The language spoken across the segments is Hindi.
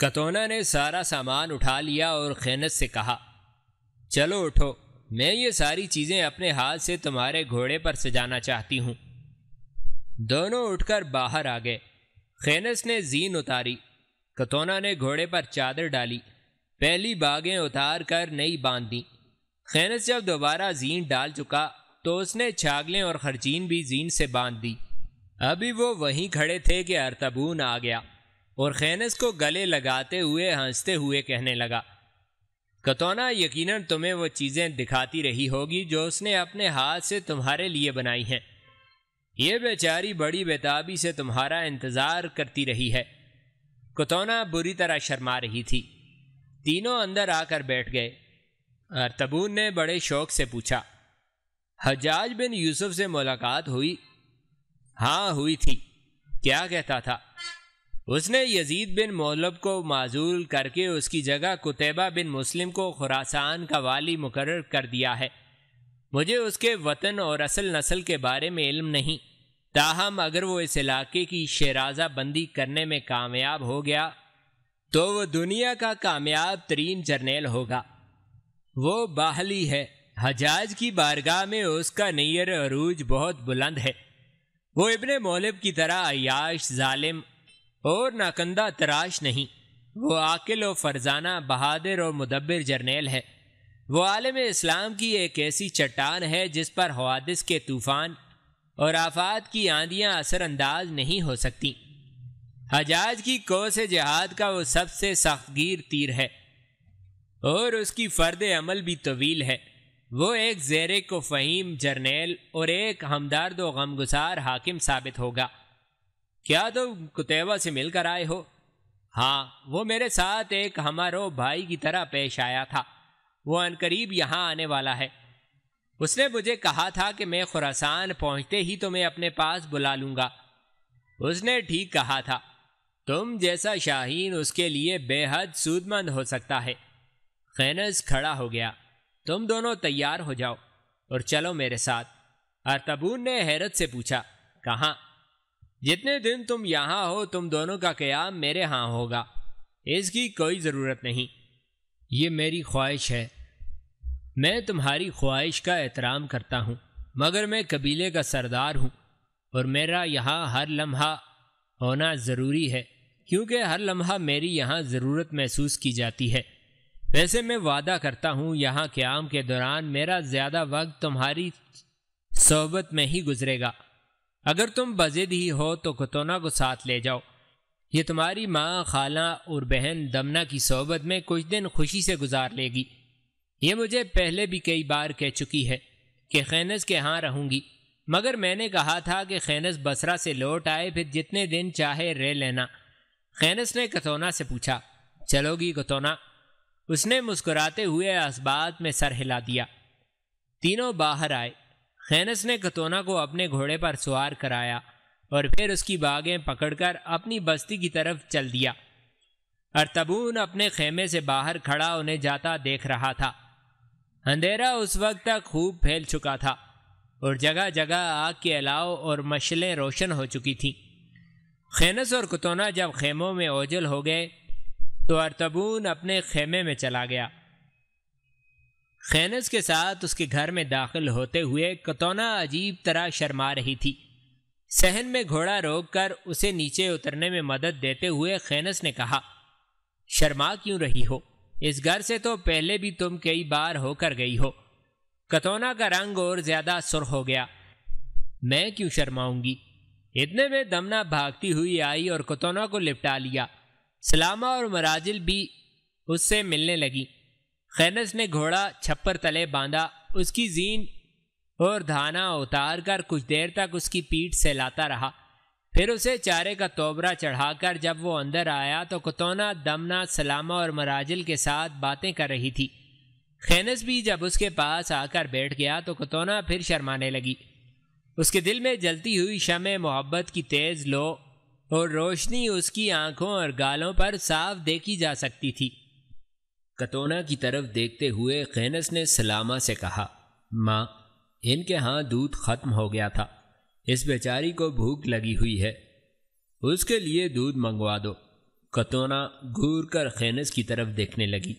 कतोना ने सारा सामान उठा लिया और खैनत से कहा चलो उठो मैं ये सारी चीज़ें अपने हाथ से तुम्हारे घोड़े पर सजाना चाहती हूँ दोनों उठकर बाहर आ गए खैनस ने जीन उतारी कतोना ने घोड़े पर चादर डाली पहली बागें उतार कर नई बांध दी खैनस जब दोबारा जीन डाल चुका तो उसने छागलें और खर्चीन भी जीन से बांध दी अभी वो वहीं खड़े थे कि अरतबून आ गया और खैनस को गले लगाते हुए हंसते हुए कहने लगा कतौना यकीनन तुम्हें वो चीज़ें दिखाती रही होगी जो उसने अपने हाथ से तुम्हारे लिए बनाई हैं ये बेचारी बड़ी बेताबी से तुम्हारा इंतज़ार करती रही है कतौना बुरी तरह शर्मा रही थी तीनों अंदर आकर बैठ गए अरतबून ने बड़े शौक से पूछा हजाज बिन यूसुफ से मुलाकात हुई हाँ हुई थी क्या कहता था उसने यजीद बिन मौलब को माजूल करके उसकी जगह कुतैबा बिन मुस्लिम को खुरासान का वाली मुकर कर दिया है मुझे उसके वतन और असल नस्ल के बारे में इल्म नहीं ताहम अगर वो इस इलाके की शराजा बंदी करने में कामयाब हो गया तो वो दुनिया का कामयाब तरीन जर्नेल होगा वो बाहली है हजाज की बारगाह में उसका नैर अरूज बहुत बुलंद है वो इबन मौलब की तरह अयाश जालिम और नाकंदा तराश नहीं वो आकिल और फरजाना बहादुर और मुदबिर जर्नेल है वो आलम इस्लाम की एक ऐसी चट्टान है जिस पर हवादिस के तूफ़ान और आफात की आंधियाँ असरअंदाज नहीं हो सकती हजाज की कोस जहाद का वो सबसे सख्तगीर तीर है और उसकी फ़र्द अमल भी तवील है वो एक जेरे को फ़हीम जर्नेल और एक हमदर्द व गमगुसार हाकिम साबित होगा क्या तुम तो कुतेवा से मिलकर आए हो हाँ वो मेरे साथ एक हमारो भाई की तरह पेश आया था वो अनकरीब यहाँ आने वाला है उसने मुझे कहा था कि मैं खुरासान पहुँचते ही तुम्हें अपने पास बुला लूँगा उसने ठीक कहा था तुम जैसा शाहीन उसके लिए बेहद सूदमंद हो सकता है खैनस खड़ा हो गया तुम दोनों तैयार हो जाओ और चलो मेरे साथ अरतबून ने हैरत से पूछा कहाँ जितने दिन तुम यहां हो तुम दोनों का क्याम मेरे यहां होगा इसकी कोई ज़रूरत नहीं ये मेरी ख्वाहिश है मैं तुम्हारी ख्वाहिश का एहतराम करता हूँ मगर मैं कबीले का सरदार हूँ और मेरा यहाँ हर लम्हा होना ज़रूरी है क्योंकि हर लम्हा मेरी यहाँ ज़रूरत महसूस की जाती है वैसे मैं वादा करता हूँ यहाँ क्याम के दौरान मेरा ज़्यादा वक्त तुम्हारी सोबत में ही गुजरेगा अगर तुम बजिद ही हो तो कतोना को साथ ले जाओ ये तुम्हारी माँ खाला और बहन दमना की सोबत में कुछ दिन खुशी से गुजार लेगी ये मुझे पहले भी कई बार कह चुकी है कि खैनस के यहाँ रहूँगी मगर मैंने कहा था कि खैनस बसरा से लौट आए फिर जितने दिन चाहे रह लेना खैनस ने कतौना से पूछा चलोगी कतौना उसने मुस्कुराते हुए असबात में सर हिला दिया तीनों बाहर आए खैनस ने खतोना को अपने घोड़े पर सवार कराया और फिर उसकी बागें पकड़कर अपनी बस्ती की तरफ चल दिया अरतबून अपने खेमे से बाहर खड़ा उन्हें जाता देख रहा था अंधेरा उस वक्त तक खूब फैल चुका था और जगह जगह आग के अलाव और मशलें रोशन हो चुकी थीं खैनस और कुतोना जब खेमों में ओझल हो गए तो अरतबून अपने खेमे में चला गया खैनस के साथ उसके घर में दाखिल होते हुए कतौना अजीब तरह शर्मा रही थी सहन में घोड़ा रोककर उसे नीचे उतरने में मदद देते हुए खैनस ने कहा शर्मा क्यों रही हो इस घर से तो पहले भी तुम कई बार होकर गई हो कतौना का रंग और ज्यादा सुर हो गया मैं क्यों शर्माऊंगी इतने में दमना भागती हुई आई और कतौना को लिपटा लिया सलामा और मराजिल भी उससे मिलने लगी खैनस ने घोड़ा छप्पर तले बांधा उसकी जीन और धाना उतार कर कुछ देर तक उसकी पीठ से लाता रहा फिर उसे चारे का तोबरा चढ़ाकर जब वो अंदर आया तो कुतोना दमना सलामा और मराजिल के साथ बातें कर रही थी खैनस भी जब उसके पास आकर बैठ गया तो कुतोना फिर शर्माने लगी उसके दिल में जलती हुई शम मोहब्बत की तेज़ लो और रोशनी उसकी आंखों और गालों पर साफ देखी जा सकती थी कटोना की तरफ देखते हुए कैनस ने सलामा से कहा माँ इनके यहाँ दूध खत्म हो गया था इस बेचारी को भूख लगी हुई है उसके लिए दूध मंगवा दो कतोना घूर कर खैनस की तरफ देखने लगी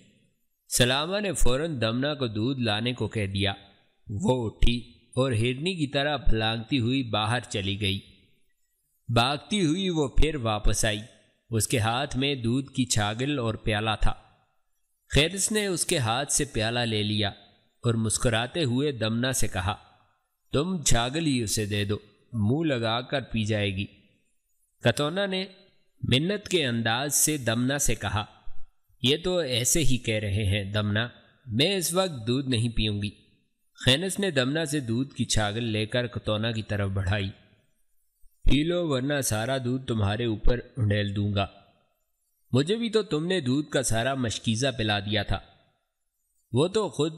सलामा ने फौरन दमना को दूध लाने को कह दिया वो उठी और हिरनी की तरह फलांगती हुई बाहर चली गई भागती हुई वो फिर वापस आई उसके हाथ में दूध की छागल और प्याला था खेरिस ने उसके हाथ से प्याला ले लिया और मुस्कुराते हुए दमना से कहा तुम झागल ही उसे दे दो मुंह लगाकर पी जाएगी कतौना ने मिन्नत के अंदाज से दमना से कहा यह तो ऐसे ही कह रहे हैं दमना मैं इस वक्त दूध नहीं पीऊंगी खैनस ने दमना से दूध की छागल लेकर कतौना की तरफ बढ़ाई पी लो वरना सारा दूध तुम्हारे ऊपर उंडेल दूंगा मुझे भी तो तुमने दूध का सारा मशकीज़ा पिला दिया था वो तो खुद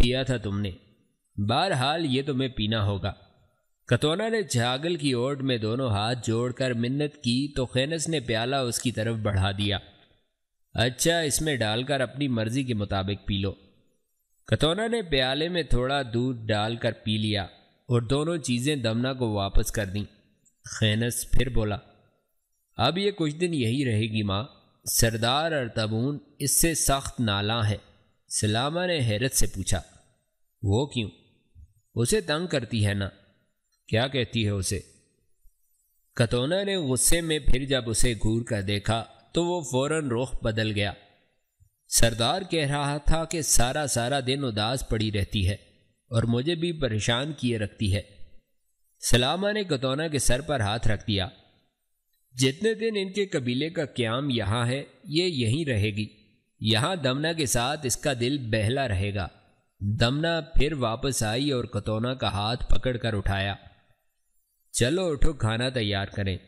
पिया था तुमने बहरहाल ये तुम्हें तो पीना होगा कतौना ने झागल की ओट में दोनों हाथ जोड़कर मिन्नत की तो खैनस ने प्याला उसकी तरफ बढ़ा दिया अच्छा इसमें डालकर अपनी मर्जी के मुताबिक पी लो कतौना ने प्याले में थोड़ा दूध डालकर पी लिया और दोनों चीज़ें दमना को वापस कर दी खैनस फिर बोला अब ये कुछ दिन यही रहेगी माँ सरदार अरतबून इससे सख्त नाला है सलामा ने हैरत से पूछा वो क्यों उसे तंग करती है ना क्या कहती है उसे कतोना ने गुस्से में फिर जब उसे घूर कर देखा तो वो फौरन रुख बदल गया सरदार कह रहा था कि सारा सारा दिन उदास पड़ी रहती है और मुझे भी परेशान किए रखती है सलामा ने कतौना के सर पर हाथ रख दिया जितने दिन इनके कबीले का क्याम यहाँ है ये यहीं रहेगी यहाँ दमना के साथ इसका दिल बहला रहेगा दमना फिर वापस आई और कतौना का हाथ पकड़कर उठाया चलो उठो खाना तैयार करें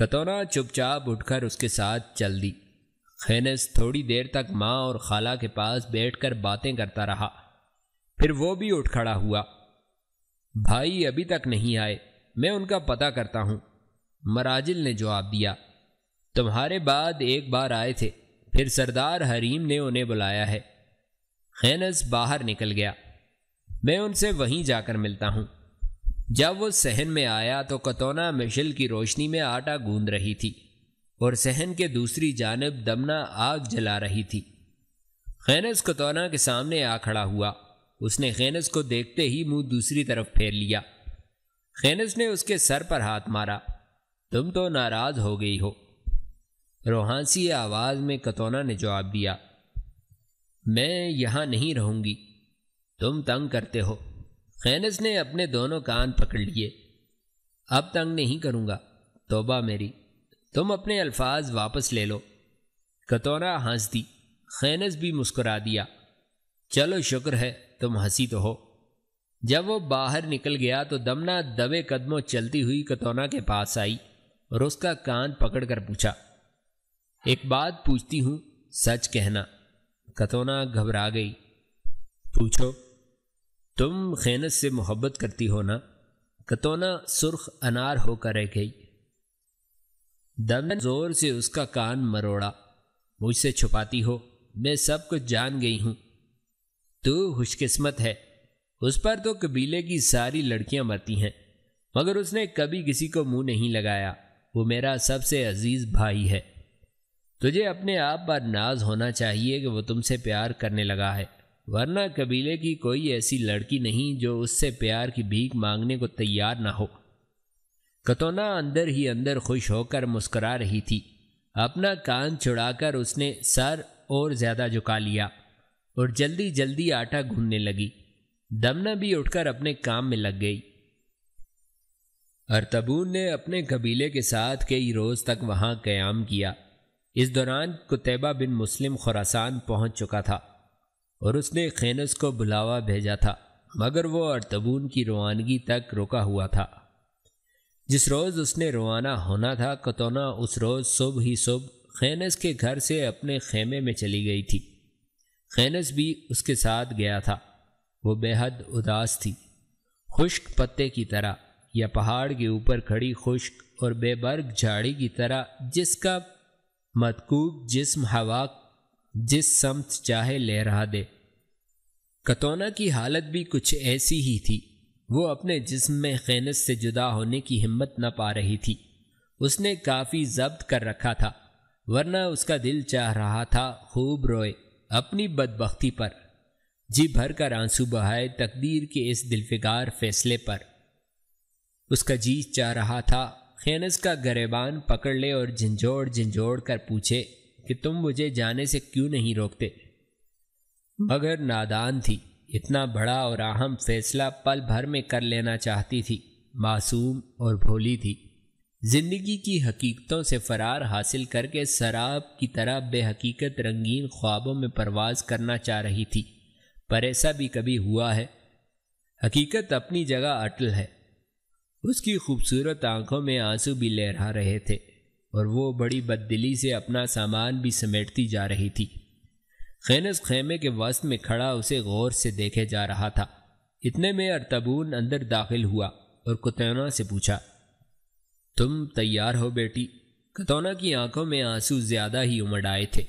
कतौना चुपचाप उठकर उसके साथ चल दी खैनस थोड़ी देर तक माँ और खाला के पास बैठकर बातें करता रहा फिर वो भी उठ खड़ा हुआ भाई अभी तक नहीं आए मैं उनका पता करता हूँ मराजिल ने जवाब दिया तुम्हारे बाद एक बार आए थे फिर सरदार हरीम ने उन्हें बुलाया है खैनस बाहर निकल गया मैं उनसे वहीं जाकर मिलता हूँ जब वो सहन में आया तो कतौना मिशल की रोशनी में आटा गूंद रही थी और सहन के दूसरी जानब दमना आग जला रही थी खैनस कतोना के सामने आ खड़ा हुआ उसने खैनस को देखते ही मुंह दूसरी तरफ फेर लिया खैनस ने उसके सर पर हाथ मारा तुम तो नाराज हो गई हो रोहांसी आवाज में कतौना ने जवाब दिया मैं यहां नहीं रहूंगी तुम तंग करते हो खैनस ने अपने दोनों कान पकड़ लिए अब तंग नहीं करूंगा तोबा मेरी तुम अपने अल्फाज वापस ले लो कतौना हंस दी खैनस भी मुस्कुरा दिया चलो शुक्र है तुम हंसी तो हो जब वो बाहर निकल गया तो दमना दबे कदमों चलती हुई कतौना के पास आई और उसका कान पकड़कर पूछा एक बात पूछती हूं सच कहना कतोना घबरा गई पूछो तुम खैनत से मोहब्बत करती हो ना कतोना सुर्ख अनार होकर रह गई दम जोर से उसका कान मरोड़ा मुझसे छुपाती हो मैं सब कुछ जान गई हूं तू खुशकिस्मत है उस पर तो कबीले की सारी लड़कियां मरती हैं मगर उसने कभी किसी को मुंह नहीं लगाया वो मेरा सबसे अजीज़ भाई है तुझे अपने आप पर नाज होना चाहिए कि वो तुमसे प्यार करने लगा है वरना कबीले की कोई ऐसी लड़की नहीं जो उससे प्यार की भीख मांगने को तैयार ना हो कतोना अंदर ही अंदर खुश होकर मुस्करा रही थी अपना कान चुड़ाकर उसने सर और ज़्यादा झुका लिया और जल्दी जल्दी आटा घूमने लगी दमना भी उठकर अपने काम में लग गई अरतबून ने अपने कबीले के साथ कई रोज़ तक वहाँ क़याम किया इस दौरान कुतैबा बिन मुस्लिम खुरासान पहुँच चुका था और उसने खैनस को बुलावा भेजा था मगर वो अरतबून की रवानगी तक रुका हुआ था जिस रोज़ उसने रवाना होना था कतोना उस रोज़ सुबह ही सुबह खैनस के घर से अपने खेमे में चली गई थी खैनस भी उसके साथ गया था वो बेहद उदास थी खुश्क पत्ते की तरह या पहाड़ के ऊपर खड़ी खुश्क और बेबर्ग झाड़ी की तरह जिसका मतकूब जिस्म हवा जिस समत चाहे रहा दे कतोना की हालत भी कुछ ऐसी ही थी वो अपने जिस्म में खैनत से जुदा होने की हिम्मत न पा रही थी उसने काफ़ी जब्त कर रखा था वरना उसका दिल चाह रहा था खूब रोए अपनी बदबख्ती पर जी भर कर आंसू बहाए तकदीर के इस दिलफिगार फैसले पर उसका जी चाह रहा था खैनस का गरेबान पकड़ ले और झंझोड़ झंझोड़ कर पूछे कि तुम मुझे जाने से क्यों नहीं रोकते मगर नादान थी इतना बड़ा और अहम फैसला पल भर में कर लेना चाहती थी मासूम और भोली थी जिंदगी की हकीकतों से फरार हासिल करके शराब की तरह बेहकीकत रंगीन ख्वाबों में परवाज करना चाह रही थी पर ऐसा भी कभी हुआ है हकीकत अपनी जगह अटल है उसकी खूबसूरत आंखों में आंसू भी लहरा रहे थे और वो बड़ी बददिली से अपना सामान भी समेटती जा रही थी खैनस खेमे के वस्त में खड़ा उसे गौर से देखे जा रहा था इतने में अरतबून अंदर दाखिल हुआ और कुतौना से पूछा तुम तैयार हो बेटी कतौना की आंखों में आंसू ज्यादा ही उमड़ आए थे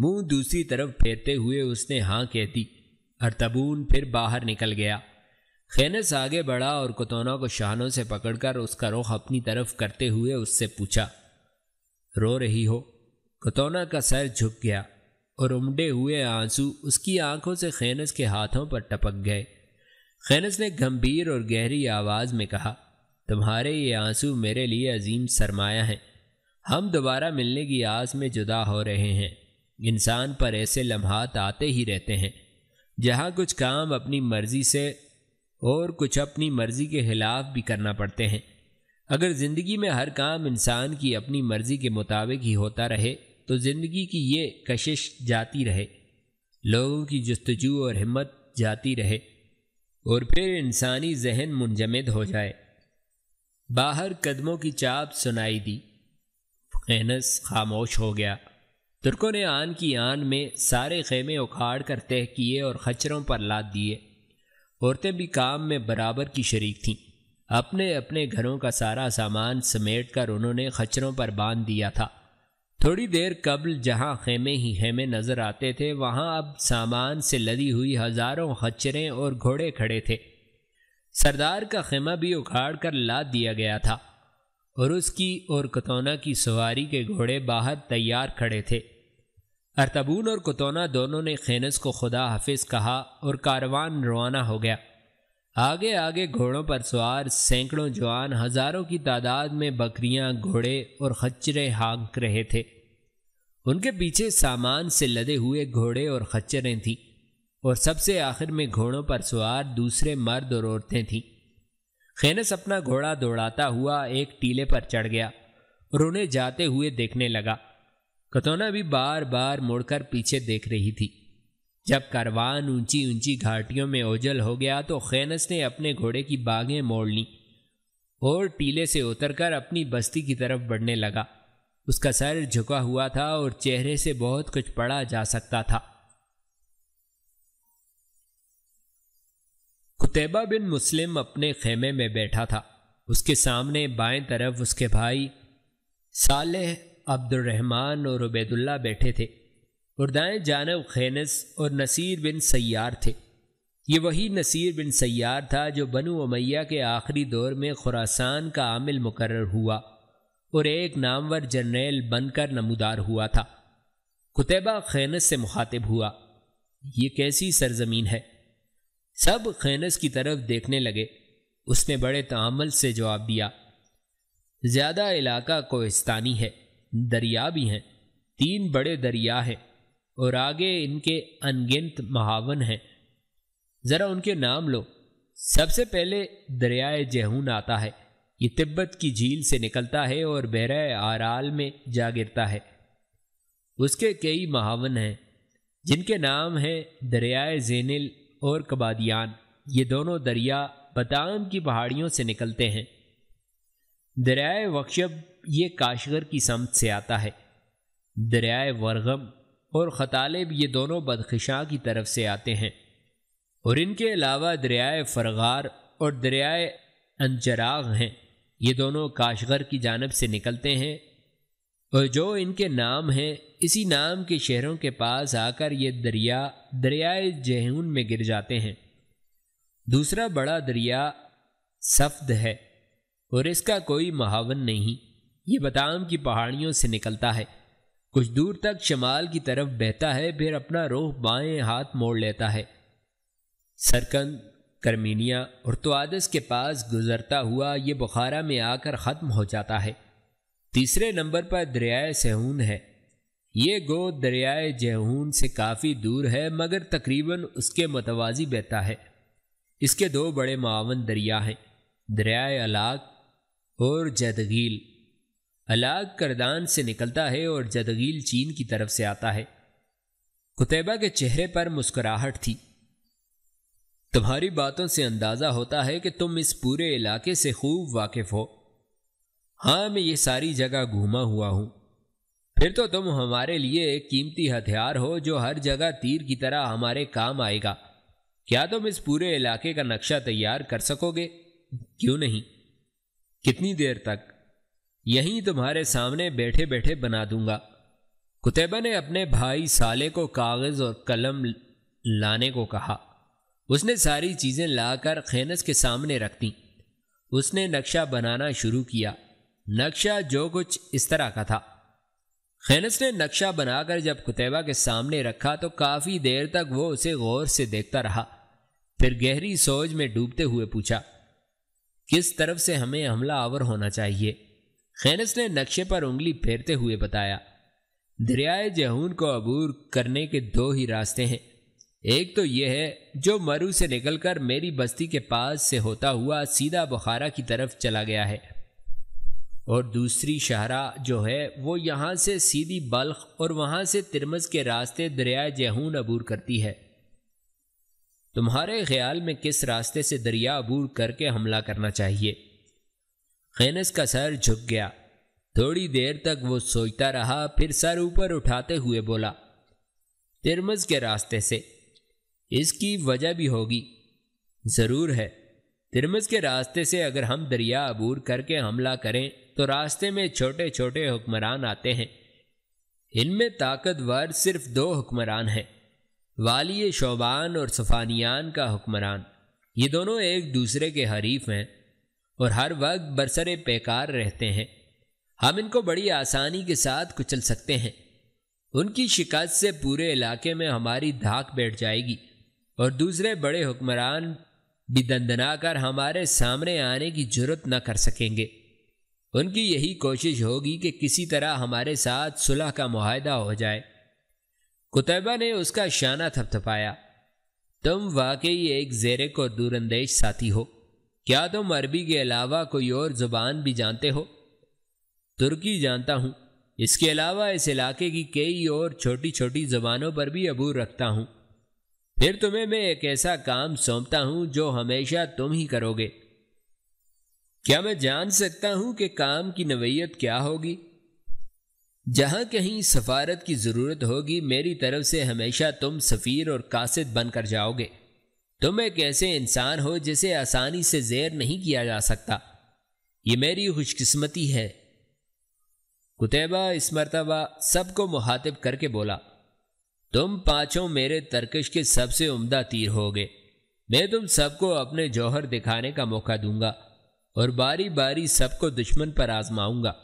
मुंह दूसरी तरफ फेरते हुए उसने हाँ कहती अरतबून फिर बाहर निकल गया खेनस आगे बढ़ा और कुतोना को शानों से पकड़कर उसका रुख अपनी तरफ करते हुए उससे पूछा रो रही हो कुतोना का सर झुक गया और उमड़े हुए आंसू उसकी आंखों से खेनस के हाथों पर टपक गए खेनस ने गंभीर और गहरी आवाज़ में कहा तुम्हारे ये आंसू मेरे लिए अजीम सरमाया हैं हम दोबारा मिलने की आस में जुदा हो रहे हैं इंसान पर ऐसे लम्हात आते ही रहते हैं जहाँ कुछ काम अपनी मर्जी से और कुछ अपनी मर्जी के खिलाफ भी करना पड़ते हैं अगर ज़िंदगी में हर काम इंसान की अपनी मर्जी के मुताबिक ही होता रहे तो ज़िंदगी की ये कशिश जाती रहे लोगों की जस्तजू और हिम्मत जाती रहे और फिर इंसानी जहन मुंजमद हो जाए बाहर कदमों की चाप सुनाई दी एनस खामोश हो गया तुर्कों ने आन की आन में सारे खेमे उखाड़ कर तह किए और खच्चरों पर लाद दिए औरतें भी काम में बराबर की शरीक थीं अपने अपने घरों का सारा सामान समेट कर उन्होंने खच्चरों पर बांध दिया था थोड़ी देर कबल जहां खेमे ही खेमे नजर आते थे वहां अब सामान से लदी हुई हजारों खच्चरें और घोड़े खड़े थे सरदार का खेमा भी उखाड़ कर लाद दिया गया था और उसकी और कतौना की सवारी के घोड़े बाहर तैयार खड़े थे अरतबूल और कुतोना दोनों ने खैनस को खुदा हाफिज कहा और कारवान रवाना हो गया आगे आगे घोड़ों पर सवार सैकड़ों जवान हजारों की तादाद में बकरियां घोड़े और खच्चरे हाँक रहे थे उनके पीछे सामान से लदे हुए घोड़े और खच्चरें थीं और सबसे आखिर में घोड़ों पर सवार दूसरे मर्द और औरतें थीं खैनस अपना घोड़ा दौड़ाता हुआ एक टीले पर चढ़ गया और उन्हें जाते हुए देखने लगा कतौना भी बार बार मुड़कर पीछे देख रही थी जब कारवान ऊंची ऊंची घाटियों में ओझल हो गया तो खैनस ने अपने घोड़े की बागें मोड़ ली और टीले से उतरकर अपनी बस्ती की तरफ बढ़ने लगा उसका सर झुका हुआ था और चेहरे से बहुत कुछ पढ़ा जा सकता था कुतैबा बिन मुस्लिम अपने खेमे में बैठा था उसके सामने बाएं तरफ उसके भाई सालेह अब्दुलरहमान और उबैदुल्ला बैठे थे और दाएँ जानब खैनस और नसीर बिन सैार थे ये वही नसीर बिन सैार था जो बनु अमैया के आखिरी दौर में खुरासान का आमिल मुकर हुआ और एक नामवर जर्नेल बनकर नमदार हुआ था कुतैबा खैनस से मुखातिब हुआ ये कैसी सरजमीन है सब खैनस की तरफ देखने लगे उसने बड़े तामल से जवाब दिया ज़्यादा इलाका कोहिस्तानी है दरिया भी हैं तीन बड़े दरिया हैं और आगे इनके अनगिनत महावन हैं ज़रा उनके नाम लो सबसे पहले दरियाए जहून आता है ये तिब्बत की झील से निकलता है और बहरा आराल में जा गिरता है उसके कई महावन हैं जिनके नाम हैं दरियाए जेनिल और कबादियान ये दोनों दरिया बदाम की पहाड़ियों से निकलते हैं दरियाए वक्शब ये काशगर की समत से आता है दरियाए वरगम और खतालेब ये दोनों बदखशां की तरफ से आते हैं और इनके अलावा दरियाए फरगार और दरियाए अंजराग हैं ये दोनों काशगर की जानब से निकलते हैं और जो इनके नाम हैं इसी नाम के शहरों के पास आकर ये दरिया दरियाए जहून में गिर जाते हैं दूसरा बड़ा दरिया सफ्द है और इसका कोई महावन नहीं ये बदाम की पहाड़ियों से निकलता है कुछ दूर तक शमाल की तरफ बहता है फिर अपना रोह बाएं हाथ मोड़ लेता है सरकंद करमीनिया और तोदस के पास गुजरता हुआ ये बुखारा में आकर ख़त्म हो जाता है तीसरे नंबर पर दरियाए सहून है ये गो दरियाए जहून से काफ़ी दूर है मगर तकरीबन उसके मतवाजी बहता है इसके दो बड़े मावन दरिया हैं दरियाए अलाक और जदगील अलाग करदान से निकलता है और जदगील चीन की तरफ से आता है कुतैबा के चेहरे पर मुस्कुराहट थी तुम्हारी बातों से अंदाजा होता है कि तुम इस पूरे इलाके से खूब वाकिफ हो हाँ मैं ये सारी जगह घूमा हुआ हूं फिर तो तुम हमारे लिए एक कीमती हथियार हो जो हर जगह तीर की तरह हमारे काम आएगा क्या तुम इस पूरे इलाके का नक्शा तैयार कर सकोगे क्यों नहीं कितनी देर तक यहीं तुम्हारे सामने बैठे बैठे बना दूंगा कुतैबा ने अपने भाई साले को कागज और कलम लाने को कहा उसने सारी चीज़ें लाकर खैनस के सामने रख दी उसने नक्शा बनाना शुरू किया नक्शा जो कुछ इस तरह का था खैनस ने नक्शा बनाकर जब कुतैबा के सामने रखा तो काफ़ी देर तक वो उसे गौर से देखता रहा फिर गहरी सोच में डूबते हुए पूछा किस तरफ से हमें हमला आवर होना चाहिए खैनस ने नक्शे पर उंगली फेरते हुए बताया दरियाए जहून को अबूर करने के दो ही रास्ते हैं एक तो यह है जो मरू से निकलकर मेरी बस्ती के पास से होता हुआ सीधा बुखारा की तरफ चला गया है और दूसरी शाहरा जो है वो यहाँ से सीधी बल्ख और वहाँ से तिरमस के रास्ते दरियाए जहून अबूर करती है तुम्हारे ख्याल में किस रास्ते से दरिया अबूर करके हमला करना चाहिए खैनस का सर झुक गया थोड़ी देर तक वो सोचता रहा फिर सर ऊपर उठाते हुए बोला तिरमज के रास्ते से इसकी वजह भी होगी ज़रूर है तिरमज के रास्ते से अगर हम दरिया अबूर करके हमला करें तो रास्ते में छोटे छोटे हुक्मरान आते हैं इनमें ताकतवर सिर्फ दो हुक्मरान हैं वाली शोबान और सफ़ानियान का हुक्मरान ये दोनों एक दूसरे के हरीफ हैं और हर वक्त बरसरे पेकार रहते हैं हम इनको बड़ी आसानी के साथ कुचल सकते हैं उनकी शिकायत से पूरे इलाके में हमारी धाक बैठ जाएगी और दूसरे बड़े हुक्मरान भी दंदना कर हमारे सामने आने की जरूरत न कर सकेंगे उनकी यही कोशिश होगी कि किसी तरह हमारे साथ सुलह का माहदा हो जाए कुतैबा ने उसका शाना थपथपाया तुम वाकई एक जेरक और दूरंदेश साथी हो क्या तुम अरबी के अलावा कोई और जुबान भी जानते हो तुर्की जानता हूँ इसके अलावा इस इलाके की कई और छोटी छोटी जबानों पर भी अबूर रखता हूँ फिर तुम्हें मैं एक ऐसा काम सौंपता हूँ जो हमेशा तुम ही करोगे क्या मैं जान सकता हूँ कि काम की नवीयत क्या होगी जहाँ कहीं सफारत की ज़रूरत होगी मेरी तरफ से हमेशा तुम सफ़ीर और कासिद बनकर जाओगे तुम एक ऐसे इंसान हो जिसे आसानी से जेर नहीं किया जा सकता ये मेरी खुशकस्मती है कुतैबा इस मरतबा सबको मुहातिब करके बोला तुम पांचों मेरे तरकश के सबसे उम्दा तीर होगे मैं तुम सबको अपने जौहर दिखाने का मौका दूंगा और बारी बारी सबको दुश्मन पर आजमाऊंगा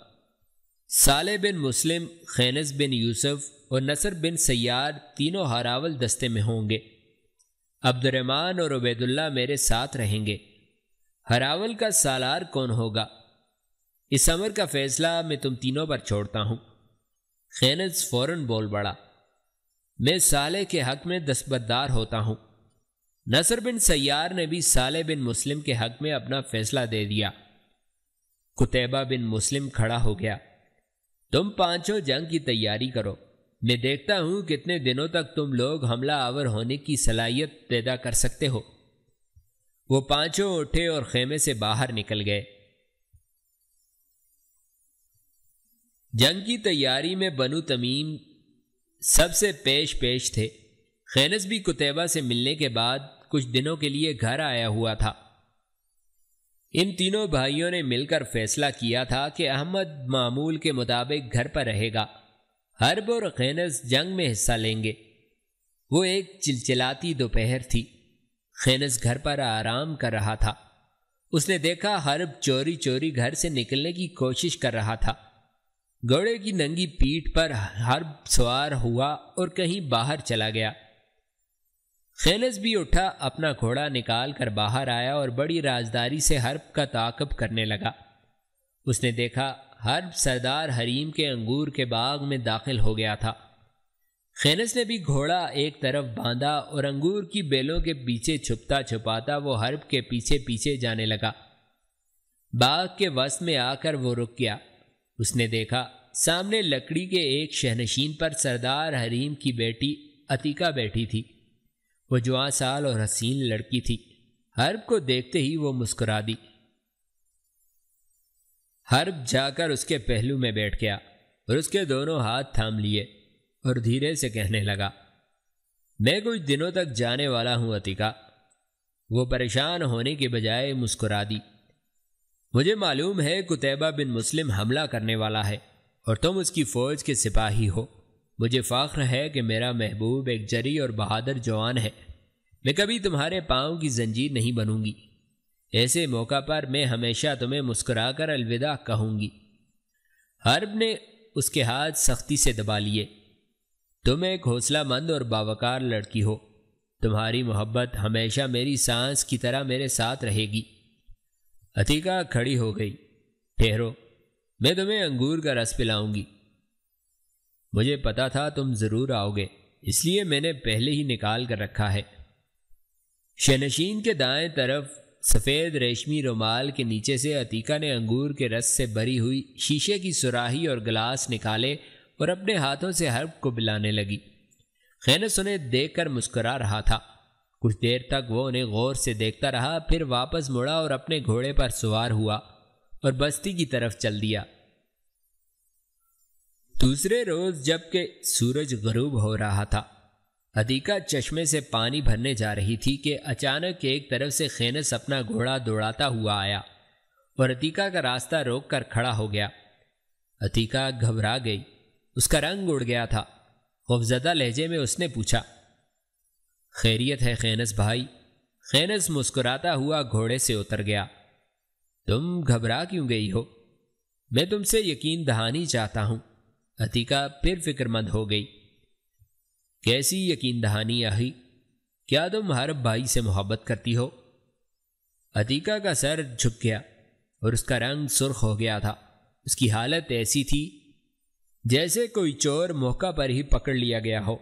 साले बिन मुस्लिम खैनस बिन यूसुफ और नसर बिन सयाद तीनों हरावल दस्ते में होंगे अब्दुलरहमान और उबैदुल्ला मेरे साथ रहेंगे हरावल का सालार कौन होगा इस अमर का फैसला मैं तुम तीनों पर छोड़ता हूँ खैनस फौरन बोल पड़ा मैं साले के हक में दस्बतदार होता हूँ नसर बिन सयार ने भी साले बिन मुस्लिम के हक में अपना फैसला दे दिया कुतैबा बिन मुस्लिम खड़ा हो गया तुम पांचों जंग की तैयारी करो मैं देखता हूं कितने दिनों तक तुम लोग हमला आवर होने की सलाहियत पैदा कर सकते हो वो पांचों उठे और खेमे से बाहर निकल गए जंग की तैयारी में बनु तमीम सबसे पेश पेश थे खैनस भी कुतैबा से मिलने के बाद कुछ दिनों के लिए घर आया हुआ था इन तीनों भाइयों ने मिलकर फैसला किया था कि अहमद मामूल के मुताबिक घर पर रहेगा हर्ब और खैनस जंग में हिस्सा लेंगे वो एक चिलचिलाती दोपहर थी खैनस घर पर आराम कर रहा था उसने देखा हर्ब चोरी चोरी घर से निकलने की कोशिश कर रहा था घोड़े की नंगी पीठ पर हर्ब सवार हुआ और कहीं बाहर चला गया खेलस भी उठा अपना घोड़ा निकाल कर बाहर आया और बड़ी राजदारी से हर्ब का ताकब करने लगा उसने देखा हर्ब सरदार हरीम के अंगूर के बाग में दाखिल हो गया था खेलस ने भी घोड़ा एक तरफ बांधा और अंगूर की बेलों के पीछे छुपता छुपाता वो हर्ब के पीछे पीछे जाने लगा बाग के वस में आकर वो रुक गया उसने देखा सामने लकड़ी के एक शहनशीन पर सरदार हरीम की बेटी अतीका बैठी थी वो जुआ साल और हसीन लड़की थी हर्ब को देखते ही वो मुस्कुरा दी हर्ब जाकर उसके पहलू में बैठ गया और उसके दोनों हाथ थाम लिए और धीरे से कहने लगा मैं कुछ दिनों तक जाने वाला हूं अतिका वो परेशान होने के बजाय मुस्कुरा दी मुझे मालूम है कुतैबा बिन मुस्लिम हमला करने वाला है और तुम उसकी फौज के सिपाही हो मुझे फ़ख्र है कि मेरा महबूब एक जरी और बहादुर जवान है मैं कभी तुम्हारे पाँव की जंजीर नहीं बनूंगी ऐसे मौका पर मैं हमेशा तुम्हें मुस्कुराकर अलविदा कहूंगी हर्ब ने उसके हाथ सख्ती से दबा लिए तुम एक हौसलामंद और बावकार लड़की हो तुम्हारी मोहब्बत हमेशा मेरी सांस की तरह मेरे साथ रहेगी अतीका खड़ी हो गई ठहरो मैं तुम्हें अंगूर का रस पिलाऊंगी मुझे पता था तुम जरूर आओगे इसलिए मैंने पहले ही निकाल कर रखा है शनशीन के दाएं तरफ सफ़ेद रेशमी रुमाल के नीचे से अतीका ने अंगूर के रस से भरी हुई शीशे की सुराही और गिलास निकाले और अपने हाथों से हर्ब को बिलाने लगी खैनस उन्हें कर मुस्कुरा रहा था कुछ देर तक वो उन्हें गौर से देखता रहा फिर वापस मुड़ा और अपने घोड़े पर सवार हुआ और बस्ती की तरफ चल दिया दूसरे रोज जबकि सूरज गरूब हो रहा था अधिका चश्मे से पानी भरने जा रही थी कि अचानक एक तरफ से खेनस अपना घोड़ा दौड़ाता हुआ आया और अतीका का रास्ता रोक कर खड़ा हो गया अतीका घबरा गई उसका रंग उड़ गया था खौफजदा लहजे में उसने पूछा खैरियत है खैनस भाई खैनस मुस्कुराता हुआ घोड़े से उतर गया तुम घबरा क्यों गई हो मैं तुमसे यकीन दहानी चाहता हूं अतिका फिर फिक्रमंद हो गई कैसी यकीन दहानी आई क्या तुम हर भाई से मोहब्बत करती हो अतीका का सर झुक गया और उसका रंग सुर्ख हो गया था उसकी हालत ऐसी थी जैसे कोई चोर मौका पर ही पकड़ लिया गया हो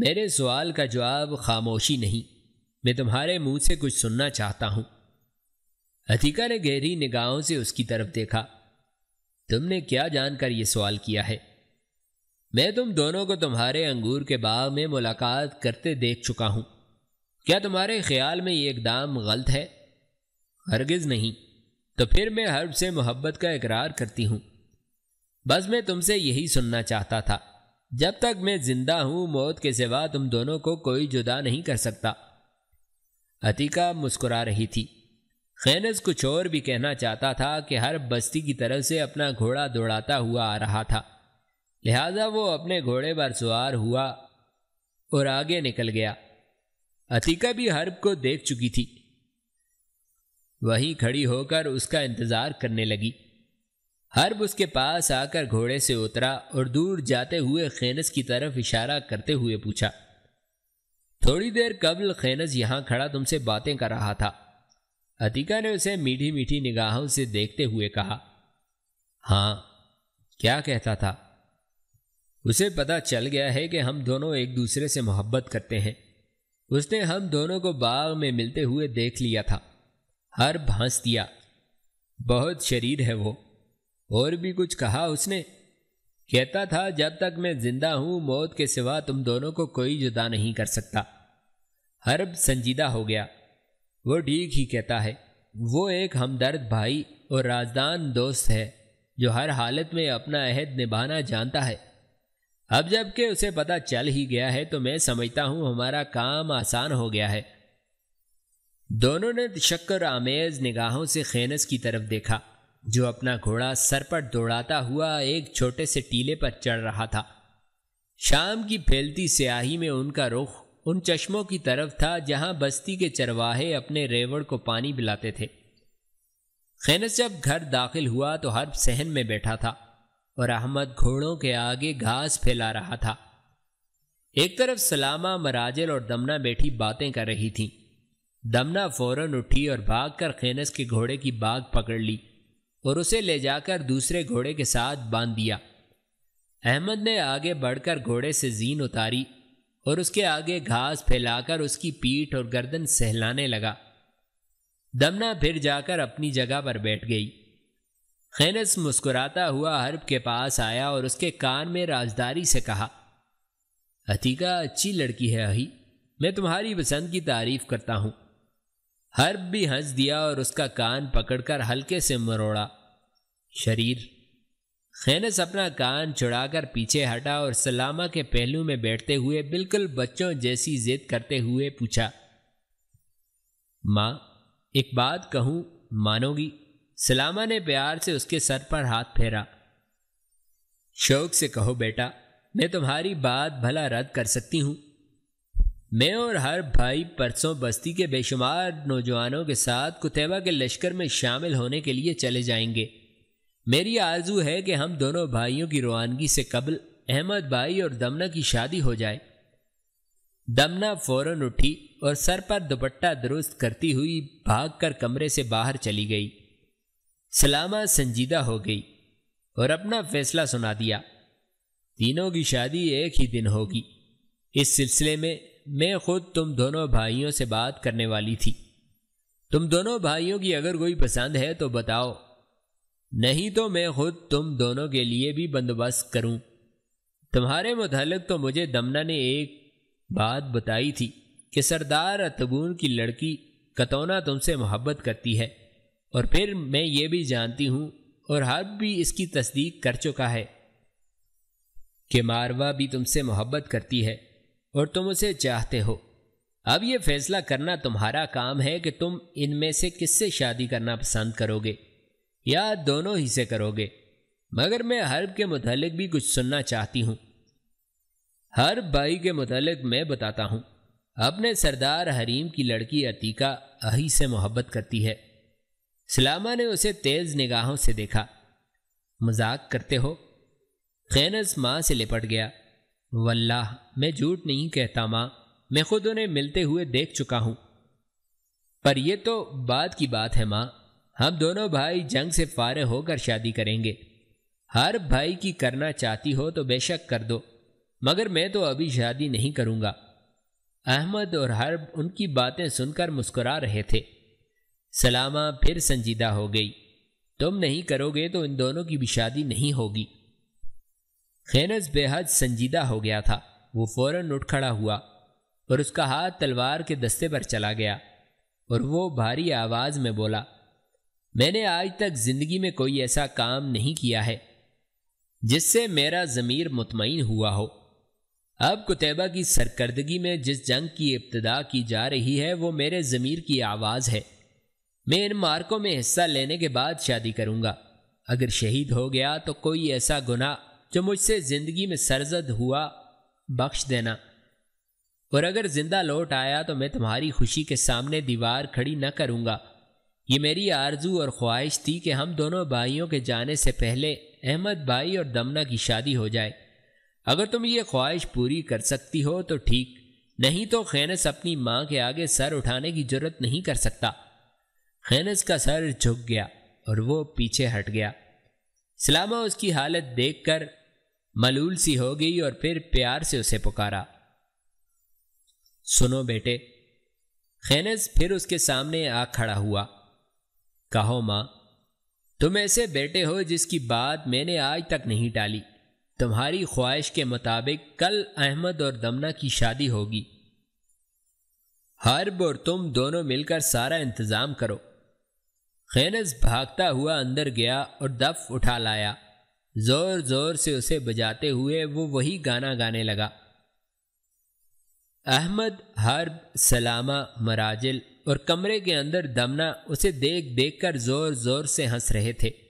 मेरे सवाल का जवाब खामोशी नहीं मैं तुम्हारे मुंह से कुछ सुनना चाहता हूं अतीका ने गहरी निगाहों से उसकी तरफ देखा तुमने क्या जानकर यह सवाल किया है मैं तुम दोनों को तुम्हारे अंगूर के बाग में मुलाकात करते देख चुका हूं क्या तुम्हारे ख्याल में ये एकदम गलत है हरगिज नहीं तो फिर मैं हर्ब से मोहब्बत का इकरार करती हूं बस मैं तुमसे यही सुनना चाहता था जब तक मैं जिंदा हूं मौत के सिवा तुम दोनों को कोई जुदा नहीं कर सकता अतीका मुस्कुरा रही थी खैनस कुछ और भी कहना चाहता था कि हर बस्ती की तरफ से अपना घोड़ा दौड़ाता हुआ आ रहा था लिहाजा वो अपने घोड़े पर सवार हुआ और आगे निकल गया अतीका भी हर्ब को देख चुकी थी वहीं खड़ी होकर उसका इंतजार करने लगी हर्ब उसके पास आकर घोड़े से उतरा और दूर जाते हुए खैनस की तरफ इशारा करते हुए पूछा थोड़ी देर कबल खैनस यहां खड़ा तुमसे बातें कर रहा था अतिका ने उसे मीठी मीठी निगाहों से देखते हुए कहा हाँ क्या कहता था उसे पता चल गया है कि हम दोनों एक दूसरे से मोहब्बत करते हैं उसने हम दोनों को बाग में मिलते हुए देख लिया था हर भांस दिया बहुत शरीर है वो और भी कुछ कहा उसने कहता था जब तक मैं जिंदा हूं मौत के सिवा तुम दोनों को कोई जुदा नहीं कर सकता हर्ब संजीदा हो गया वो ठीक ही कहता है वो एक हमदर्द भाई और राजदान दोस्त है जो हर हालत में अपना अहद निभाना जानता है अब जबकि उसे पता चल ही गया है तो मैं समझता हूं हमारा काम आसान हो गया है दोनों ने शक्कर आमेज निगाहों से खेनस की तरफ देखा जो अपना घोड़ा सर पर दौड़ाता हुआ एक छोटे से टीले पर चढ़ रहा था शाम की फैलती स्याही में उनका रुख उन चश्मों की तरफ था जहां बस्ती के चरवाहे अपने रेवड़ को पानी पिलाते थे खैनस जब घर दाखिल हुआ तो हर सहन में बैठा था और अहमद घोड़ों के आगे घास फैला रहा था एक तरफ सलामा मराजल और दमना बैठी बातें कर रही थीं दमना फौरन उठी और भागकर खैनस के घोड़े की बाग पकड़ ली और उसे ले जाकर दूसरे घोड़े के साथ बांध दिया अहमद ने आगे बढ़कर घोड़े से जीन उतारी और उसके आगे घास फैलाकर उसकी पीठ और गर्दन सहलाने लगा दमना फिर जाकर अपनी जगह पर बैठ गई खैनस मुस्कुराता हुआ हर्ब के पास आया और उसके कान में राजदारी से कहा अतीका अच्छी लड़की है अही मैं तुम्हारी पसंद की तारीफ करता हूं हर्ब भी हंस दिया और उसका कान पकड़कर हल्के से मरोड़ा शरीर खैनस अपना कान चुड़ाकर पीछे हटा और सलामा के पहलू में बैठते हुए बिल्कुल बच्चों जैसी जिद करते हुए पूछा माँ एक बात कहूँ मानोगी सलामा ने प्यार से उसके सर पर हाथ फेरा शौक से कहो बेटा मैं तुम्हारी बात भला रद्द कर सकती हूँ मैं और हर भाई परसों बस्ती के बेशुमार नौजवानों के साथ कुतैबा के लश्कर में शामिल होने के लिए चले जाएंगे मेरी आरजू है कि हम दोनों भाइयों की रवानगी से कबल अहमद भाई और दमना की शादी हो जाए दमना फौरन उठी और सर पर दुपट्टा दुरुस्त करती हुई भागकर कमरे से बाहर चली गई सलामा संजीदा हो गई और अपना फैसला सुना दिया तीनों की शादी एक ही दिन होगी इस सिलसिले में मैं खुद तुम दोनों भाइयों से बात करने वाली थी तुम दोनों भाइयों की अगर कोई पसंद है तो बताओ नहीं तो मैं खुद तुम दोनों के लिए भी बंदोबस्त करूं तुम्हारे मुतलक तो मुझे दमना ने एक बात बताई थी कि सरदार अतबून की लड़की कतौना तुमसे मोहब्बत करती है और फिर मैं ये भी जानती हूं और हब भी इसकी तस्दीक कर चुका है कि मारवा भी तुमसे मोहब्बत करती है और तुम उसे चाहते हो अब यह फैसला करना तुम्हारा काम है कि तुम इनमें से किससे शादी करना पसंद करोगे या दोनों ही से करोगे मगर मैं हर्ब के मुतलक भी कुछ सुनना चाहती हूँ हर्ब भाई के मुतलक मैं बताता हूँ अपने सरदार हरीम की लड़की अतीका अही से मोहब्बत करती है सलामा ने उसे तेज़ निगाहों से देखा मजाक करते हो खैनस माँ से लिपट गया वल्लाह मैं झूठ नहीं कहता माँ मैं खुद उन्हें मिलते हुए देख चुका हूँ पर यह तो बाद की बात है माँ हम दोनों भाई जंग से फारे होकर शादी करेंगे हर भाई की करना चाहती हो तो बेशक कर दो मगर मैं तो अभी शादी नहीं करूंगा अहमद और हर्ब उनकी बातें सुनकर मुस्कुरा रहे थे सलामा फिर संजीदा हो गई तुम नहीं करोगे तो इन दोनों की भी शादी नहीं होगी खैनस बेहद संजीदा हो गया था वो फौरन उठ खड़ा हुआ और उसका हाथ तलवार के दस्ते पर चला गया और वो भारी आवाज में बोला मैंने आज तक जिंदगी में कोई ऐसा काम नहीं किया है जिससे मेरा ज़मीर मुतमिन हुआ हो अब कुतैबा की सरकर्दगी में जिस जंग की इब्तदा की जा रही है वो मेरे ज़मीर की आवाज़ है मैं इन मार्कों में हिस्सा लेने के बाद शादी करूँगा अगर शहीद हो गया तो कोई ऐसा गुना जो मुझसे ज़िंदगी में सरजद हुआ बख्श देना और अगर ज़िंदा लौट आया तो मैं तुम्हारी खुशी के सामने दीवार खड़ी न करूंगा ये मेरी आरजू और ख्वाहिश थी कि हम दोनों भाइयों के जाने से पहले अहमद भाई और दमना की शादी हो जाए अगर तुम ये ख्वाहिश पूरी कर सकती हो तो ठीक नहीं तो खैनस अपनी माँ के आगे सर उठाने की जरूरत नहीं कर सकता खैनस का सर झुक गया और वो पीछे हट गया सलामा उसकी हालत देखकर मलूल सी हो गई और फिर प्यार से उसे पुकारा सुनो बेटे खैनस फिर उसके सामने आ खड़ा हुआ कहो माँ तुम ऐसे बेटे हो जिसकी बात मैंने आज तक नहीं टाली तुम्हारी ख्वाहिश के मुताबिक कल अहमद और दमना की शादी होगी हर्ब और तुम दोनों मिलकर सारा इंतजाम करो खैनस भागता हुआ अंदर गया और दफ उठा लाया जोर जोर से उसे बजाते हुए वो वही गाना गाने लगा अहमद हर्ब सलामा मराजिल और कमरे के अंदर दमना उसे देख देख कर जोर जोर से हंस रहे थे